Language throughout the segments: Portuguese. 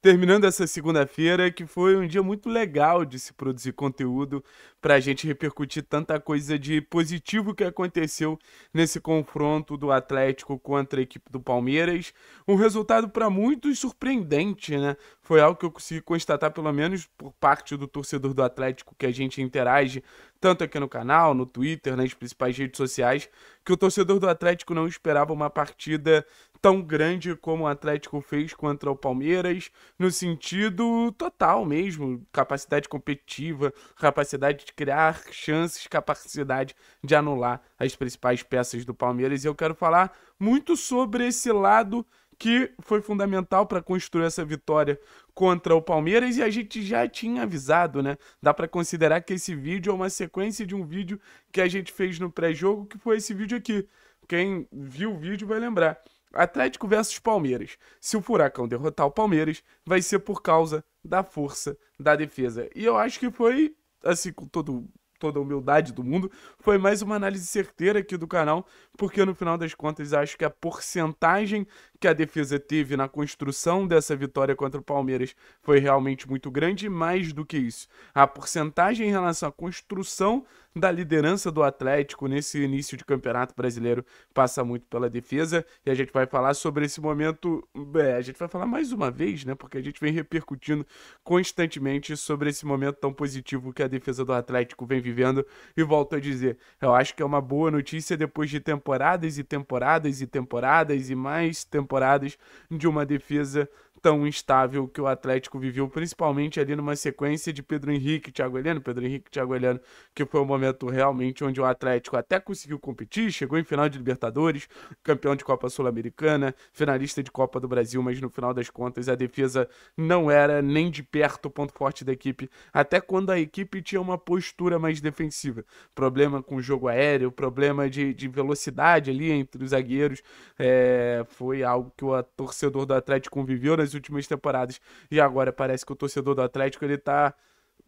terminando essa segunda-feira, que foi um dia muito legal de se produzir conteúdo para a gente repercutir tanta coisa de positivo que aconteceu nesse confronto do Atlético contra a equipe do Palmeiras. Um resultado para muitos surpreendente, né? Foi algo que eu consegui constatar, pelo menos por parte do torcedor do Atlético que a gente interage tanto aqui no canal, no Twitter, nas principais redes sociais, que o torcedor do Atlético não esperava uma partida tão grande como o Atlético fez contra o Palmeiras, no sentido total mesmo, capacidade competitiva, capacidade de criar chances, capacidade de anular as principais peças do Palmeiras. E eu quero falar muito sobre esse lado que foi fundamental para construir essa vitória contra o Palmeiras e a gente já tinha avisado, né? Dá para considerar que esse vídeo é uma sequência de um vídeo que a gente fez no pré-jogo, que foi esse vídeo aqui. Quem viu o vídeo vai lembrar Atlético versus Palmeiras. Se o Furacão derrotar o Palmeiras, vai ser por causa da força da defesa. E eu acho que foi, assim, com todo, toda a humildade do mundo, foi mais uma análise certeira aqui do canal, porque no final das contas acho que a porcentagem que a defesa teve na construção dessa vitória contra o Palmeiras foi realmente muito grande, e mais do que isso, a porcentagem em relação à construção da liderança do Atlético nesse início de campeonato brasileiro passa muito pela defesa e a gente vai falar sobre esse momento. É, a gente vai falar mais uma vez, né? Porque a gente vem repercutindo constantemente sobre esse momento tão positivo que a defesa do Atlético vem vivendo. E volto a dizer, eu acho que é uma boa notícia depois de temporadas e temporadas e temporadas e mais temporadas temporadas de uma defesa tão instável que o Atlético viveu, principalmente ali numa sequência de Pedro Henrique, Thiago Heleno, Pedro Henrique, Thiago Heleno, que foi o um momento realmente onde o Atlético até conseguiu competir, chegou em final de Libertadores, campeão de Copa Sul-Americana, finalista de Copa do Brasil, mas no final das contas a defesa não era nem de perto o ponto forte da equipe, até quando a equipe tinha uma postura mais defensiva. Problema com o jogo aéreo, problema de, de velocidade ali entre os zagueiros, é, foi algo que o torcedor do Atlético conviveu nas últimas temporadas. E agora parece que o torcedor do Atlético ele tá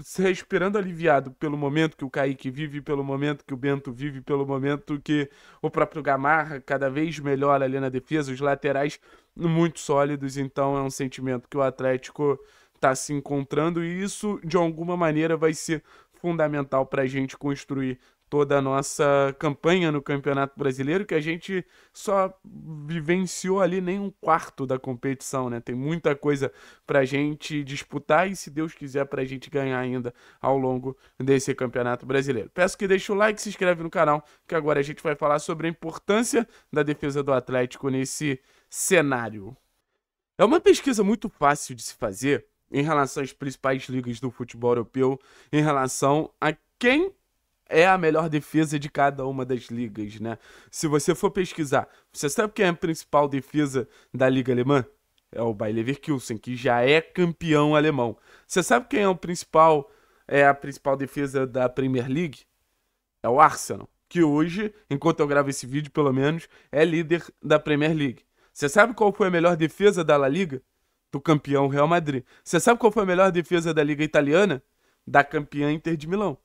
se respirando aliviado pelo momento que o Kaique vive, pelo momento que o Bento vive, pelo momento que o próprio Gamarra cada vez melhora ali na defesa, os laterais muito sólidos, então é um sentimento que o Atlético está se encontrando e isso de alguma maneira vai ser fundamental para a gente construir toda a nossa campanha no Campeonato Brasileiro, que a gente só vivenciou ali nem um quarto da competição, né? Tem muita coisa para a gente disputar e, se Deus quiser, para a gente ganhar ainda ao longo desse Campeonato Brasileiro. Peço que deixe o like, se inscreve no canal, que agora a gente vai falar sobre a importância da defesa do Atlético nesse cenário. É uma pesquisa muito fácil de se fazer, em relação às principais ligas do futebol europeu, em relação a quem é a melhor defesa de cada uma das ligas, né? Se você for pesquisar, você sabe quem é a principal defesa da liga alemã? É o Bayer Leverkusen, que já é campeão alemão. Você sabe quem é o principal é a principal defesa da Premier League? É o Arsenal, que hoje, enquanto eu gravo esse vídeo, pelo menos, é líder da Premier League. Você sabe qual foi a melhor defesa da La Liga? do campeão Real Madrid. Você sabe qual foi a melhor defesa da Liga Italiana? Da campeã Inter de Milão.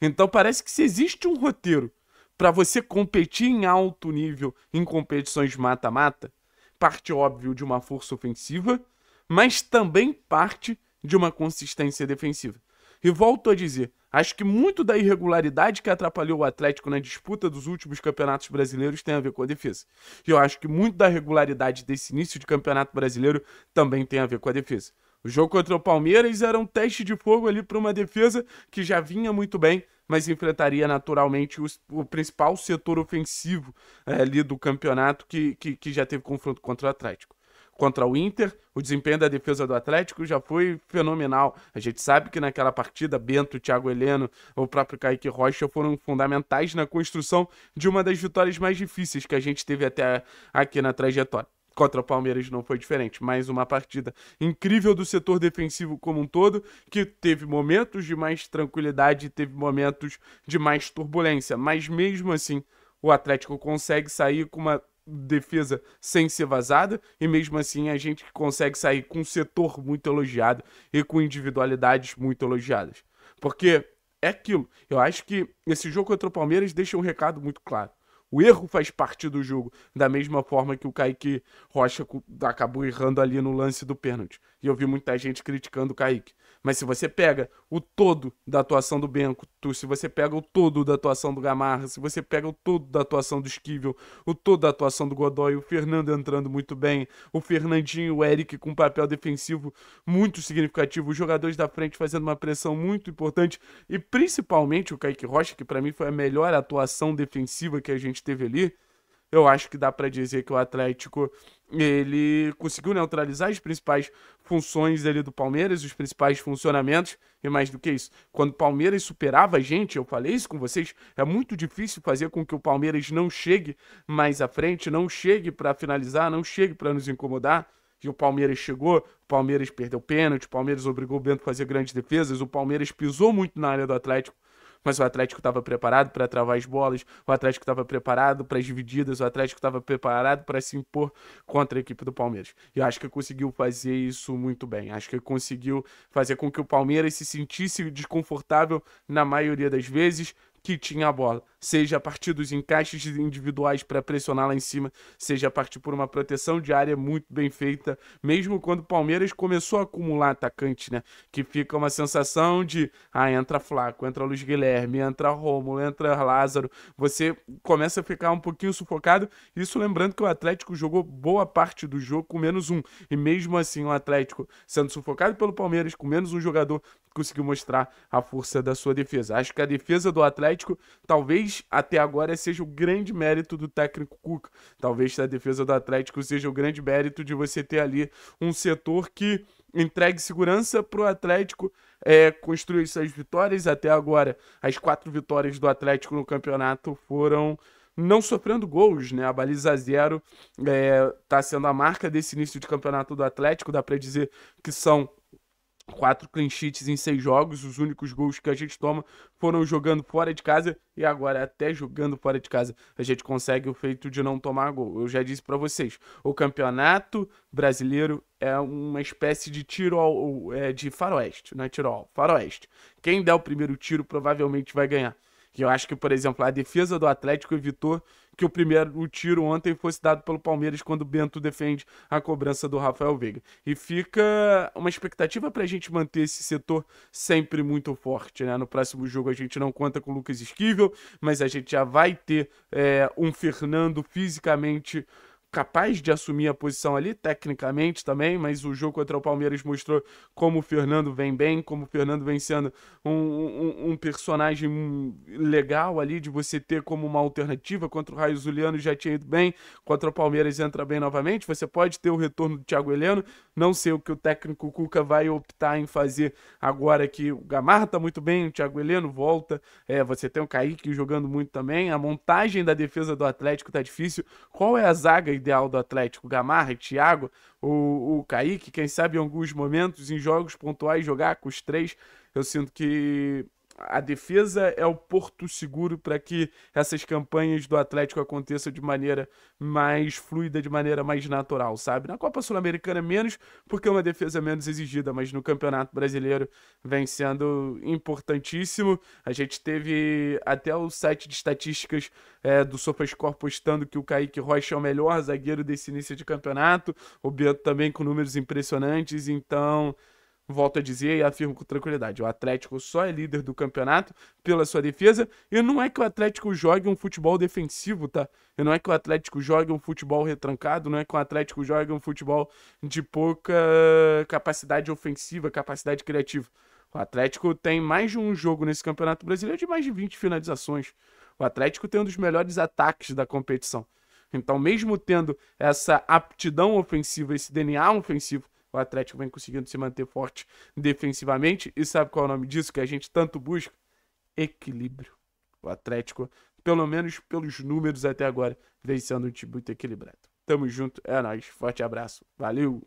Então parece que se existe um roteiro para você competir em alto nível em competições mata-mata, parte óbvio de uma força ofensiva, mas também parte de uma consistência defensiva. E volto a dizer, acho que muito da irregularidade que atrapalhou o Atlético na disputa dos últimos campeonatos brasileiros tem a ver com a defesa. E eu acho que muito da regularidade desse início de campeonato brasileiro também tem a ver com a defesa. O jogo contra o Palmeiras era um teste de fogo ali para uma defesa que já vinha muito bem, mas enfrentaria naturalmente o, o principal setor ofensivo é, ali do campeonato que, que, que já teve confronto contra o Atlético contra o Inter. O desempenho da defesa do Atlético já foi fenomenal. A gente sabe que naquela partida, Bento, Thiago Heleno, o próprio Kaique Rocha foram fundamentais na construção de uma das vitórias mais difíceis que a gente teve até aqui na trajetória contra o Palmeiras não foi diferente. Mais uma partida incrível do setor defensivo como um todo, que teve momentos de mais tranquilidade, teve momentos de mais turbulência, mas mesmo assim o Atlético consegue sair com uma defesa sem ser vazada, e mesmo assim a gente consegue sair com um setor muito elogiado e com individualidades muito elogiadas. Porque é aquilo, eu acho que esse jogo contra o Palmeiras deixa um recado muito claro. O erro faz parte do jogo, da mesma forma que o Kaique Rocha acabou errando ali no lance do pênalti. E eu vi muita gente criticando o Kaique. Mas se você pega o todo da atuação do Benco, se você pega o todo da atuação do Gamarra, se você pega o todo da atuação do Esquivel, o todo da atuação do Godoy, o Fernando entrando muito bem, o Fernandinho, o Eric com um papel defensivo muito significativo, os jogadores da frente fazendo uma pressão muito importante e principalmente o Kaique Rocha, que para mim foi a melhor atuação defensiva que a gente gente teve ali, eu acho que dá para dizer que o Atlético ele conseguiu neutralizar as principais funções ali do Palmeiras, os principais funcionamentos, e mais do que isso, quando o Palmeiras superava a gente, eu falei isso com vocês, é muito difícil fazer com que o Palmeiras não chegue mais à frente, não chegue para finalizar, não chegue para nos incomodar. E o Palmeiras chegou, o Palmeiras perdeu pênalti, o Palmeiras obrigou o Bento a fazer grandes defesas, o Palmeiras pisou muito na área do Atlético mas o Atlético estava preparado para travar as bolas, o Atlético estava preparado para as divididas, o Atlético estava preparado para se impor contra a equipe do Palmeiras. E eu acho que conseguiu fazer isso muito bem. Acho que conseguiu fazer com que o Palmeiras se sentisse desconfortável na maioria das vezes, que tinha a bola, seja a partir dos encaixes individuais para pressionar lá em cima, seja a partir por uma proteção de área muito bem feita, mesmo quando o Palmeiras começou a acumular atacante, né? Que fica uma sensação de, ah, entra Flaco, entra Luiz Guilherme, entra Rômulo, entra Lázaro, você começa a ficar um pouquinho sufocado, isso lembrando que o Atlético jogou boa parte do jogo com menos um, e mesmo assim o Atlético sendo sufocado pelo Palmeiras com menos um jogador, conseguiu mostrar a força da sua defesa. Acho que a defesa do Atlético Atlético, talvez até agora seja o grande mérito do técnico Cuca. Talvez a defesa do Atlético seja o grande mérito de você ter ali um setor que entregue segurança para o Atlético é, construir suas vitórias. Até agora, as quatro vitórias do Atlético no campeonato foram não sofrendo gols, né? A baliza zero está é, tá sendo a marca desse início de campeonato do Atlético. Dá para dizer que são quatro clean sheets em seis jogos. Os únicos gols que a gente toma foram jogando fora de casa e agora até jogando fora de casa a gente consegue o feito de não tomar gol. Eu já disse para vocês, o campeonato brasileiro é uma espécie de tiro ao, é, de faroeste, não é tiro ao, faroeste. Quem der o primeiro tiro provavelmente vai ganhar. Que eu acho que, por exemplo, a defesa do Atlético evitou que o primeiro o tiro ontem fosse dado pelo Palmeiras quando o Bento defende a cobrança do Rafael Veiga. E fica uma expectativa para a gente manter esse setor sempre muito forte. Né? No próximo jogo a gente não conta com o Lucas Esquivel, mas a gente já vai ter é, um Fernando fisicamente capaz de assumir a posição ali, tecnicamente também, mas o jogo contra o Palmeiras mostrou como o Fernando vem bem, como o Fernando vem sendo um, um, um personagem legal ali, de você ter como uma alternativa. Contra o Raio Zuliano já tinha ido bem, contra o Palmeiras entra bem novamente. Você pode ter o retorno do Thiago Heleno, não sei o que o técnico Cuca vai optar em fazer agora que o Gamarra tá muito bem, o Thiago Heleno volta, é, você tem o Kaique jogando muito também, a montagem da defesa do Atlético tá difícil. Qual é a zaga ideal do Atlético, Gamarra e Thiago, o, o Kaique, quem sabe em alguns momentos, em jogos pontuais, jogar com os três, eu sinto que a defesa é o porto seguro para que essas campanhas do Atlético aconteçam de maneira mais fluida, de maneira mais natural, sabe? Na Copa Sul-Americana, menos, porque é uma defesa menos exigida, mas no Campeonato Brasileiro vem sendo importantíssimo. A gente teve até o site de estatísticas é, do SofaScore postando que o Kaique Rocha é o melhor zagueiro desse início de campeonato, o Bento também com números impressionantes, então. Volto a dizer e afirmo com tranquilidade: o Atlético só é líder do campeonato pela sua defesa. E não é que o Atlético jogue um futebol defensivo, tá? E não é que o Atlético jogue um futebol retrancado, não é que o Atlético jogue um futebol de pouca capacidade ofensiva, capacidade criativa. O Atlético tem mais de um jogo nesse Campeonato Brasileiro de mais de 20 finalizações. O Atlético tem um dos melhores ataques da competição. Então, mesmo tendo essa aptidão ofensiva, esse DNA ofensivo o Atlético vem conseguindo se manter forte defensivamente. E sabe qual é o nome disso que a gente tanto busca? Equilíbrio. O Atlético, pelo menos pelos números até agora, vem sendo um time muito equilibrado. Tamo junto, é nóis. Forte abraço. Valeu!